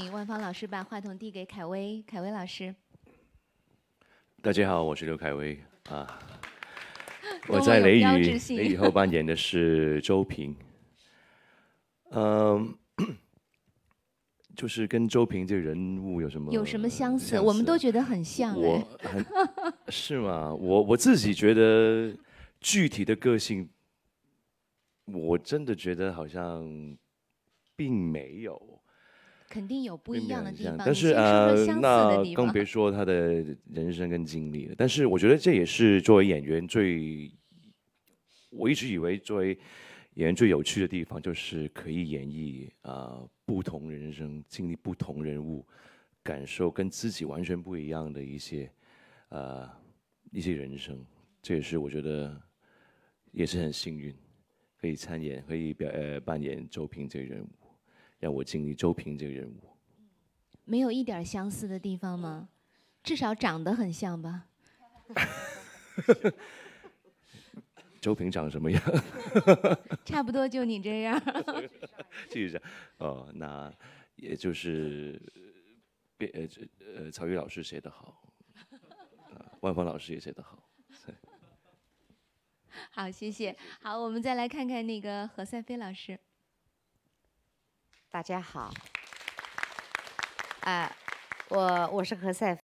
请万芳老师把话筒递给凯威，凯威老师。大家好，我是刘凯威啊，我在雷雨雷雨后扮演的是周平，嗯，就是跟周平这人物有什么有什么相似？我们都觉得很像我，是吗？我我自己觉得具体的个性，我真的觉得好像并没有。肯定有不一样的地方，但是呃，那更别说他的人生跟经历了。但是我觉得这也是作为演员最，我一直以为作为演员最有趣的地方就是可以演绎啊不同人生经历不同人物，感受跟自己完全不一样的一些呃一些人生。这也是我觉得也是很幸运，可以参演可以表呃扮演周平这个人物。让我经历周平这个人物，没有一点相似的地方吗？至少长得很像吧。周平长什么样？差不多就你这样。继续讲，哦，那也就是别呃呃，曹禺老师写的好，万芳老师也写得好。好，谢谢。好，我们再来看看那个何赛飞老师。大家好，哎，我我是何赛。